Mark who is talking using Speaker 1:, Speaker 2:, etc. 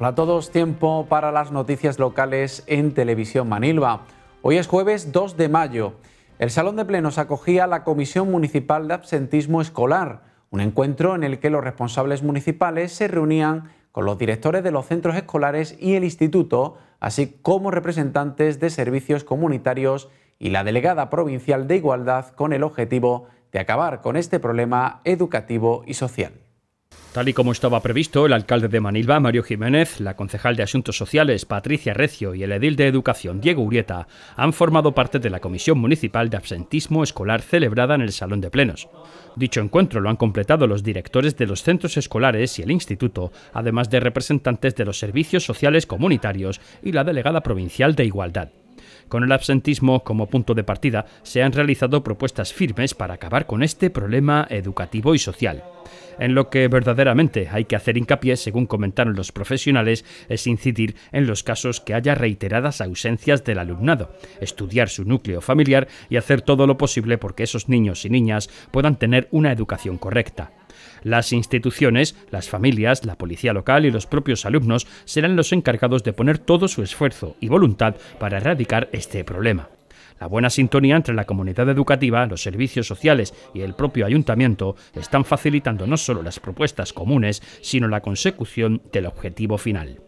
Speaker 1: Hola a todos, tiempo para las noticias locales en Televisión Manilva. Hoy es jueves 2 de mayo. El Salón de Plenos acogía la Comisión Municipal de Absentismo Escolar, un encuentro en el que los responsables municipales se reunían con los directores de los centros escolares y el instituto, así como representantes de servicios comunitarios y la delegada provincial de Igualdad con el objetivo de acabar con este problema educativo y social.
Speaker 2: Tal y como estaba previsto, el alcalde de Manilva, Mario Jiménez, la concejal de Asuntos Sociales, Patricia Recio, y el edil de Educación, Diego Urieta, han formado parte de la Comisión Municipal de Absentismo Escolar celebrada en el Salón de Plenos. Dicho encuentro lo han completado los directores de los centros escolares y el instituto, además de representantes de los servicios sociales comunitarios y la delegada provincial de Igualdad. Con el absentismo como punto de partida, se han realizado propuestas firmes para acabar con este problema educativo y social. En lo que verdaderamente hay que hacer hincapié, según comentaron los profesionales, es incidir en los casos que haya reiteradas ausencias del alumnado, estudiar su núcleo familiar y hacer todo lo posible porque esos niños y niñas puedan tener una educación correcta. Las instituciones, las familias, la policía local y los propios alumnos serán los encargados de poner todo su esfuerzo y voluntad para erradicar este problema. La buena sintonía entre la comunidad educativa, los servicios sociales y el propio ayuntamiento están facilitando no solo las propuestas comunes, sino la consecución del objetivo final.